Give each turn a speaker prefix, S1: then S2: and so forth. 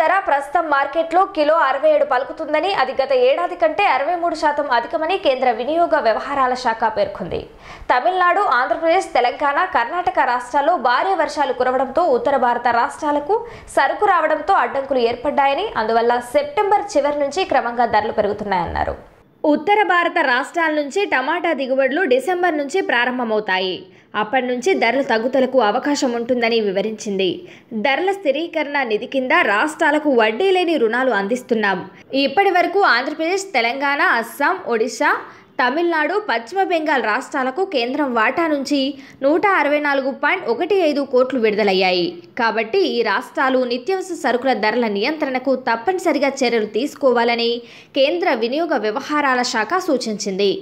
S1: ధర ప్రస్తుతం మార్కెట్లో కిలో అరవై ఏడు పలుకుతుందని అది గత ఏడాది కంటే అరవై మూడు శాతం అధికమని కేంద్ర వినియోగ వ్యవహారాల శాఖ పేర్కొంది తమిళనాడు ఆంధ్రప్రదేశ్ తెలంగాణ కర్ణాటక రాష్ట్రాల్లో భారీ వర్షాలు కురవడంతో ఉత్తర భారత రాష్ట్రాలకు సరుకు రావడంతో అడ్డంకులు ఏర్పడ్డాయని అందువల్ల సెప్టెంబర్ చివరి నుంచి క్రమంగా ధరలు పెరుగుతున్నాయన్నారు ఉత్తర భారత రాష్ట్రాల నుంచి టమాటా దిగుబడులు డిసెంబర్ నుంచి ప్రారంభమవుతాయి అప్పటి నుంచి ధరల తగ్గుదలకు అవకాశం ఉంటుందని వివరించింది ధరల స్థిరీకరణ నిధి కింద రాష్ట్రాలకు వడ్డీ లేని రుణాలు అందిస్తున్నాం ఇప్పటి వరకు ఆంధ్రప్రదేశ్ తెలంగాణ అస్సాం ఒడిశా తమిళనాడు పశ్చిమ బెంగాల్ రాష్ట్రాలకు కేంద్రం వాటా నుంచి నూట అరవై నాలుగు పాయింట్ ఒకటి ఐదు కోట్లు విడుదలయ్యాయి కాబట్టి ఈ రాష్ట్రాలు నిత్యావసర సరుకుల ధరల నియంత్రణకు తప్పనిసరిగా చర్యలు తీసుకోవాలని కేంద్ర వినియోగ వ్యవహారాల శాఖ సూచించింది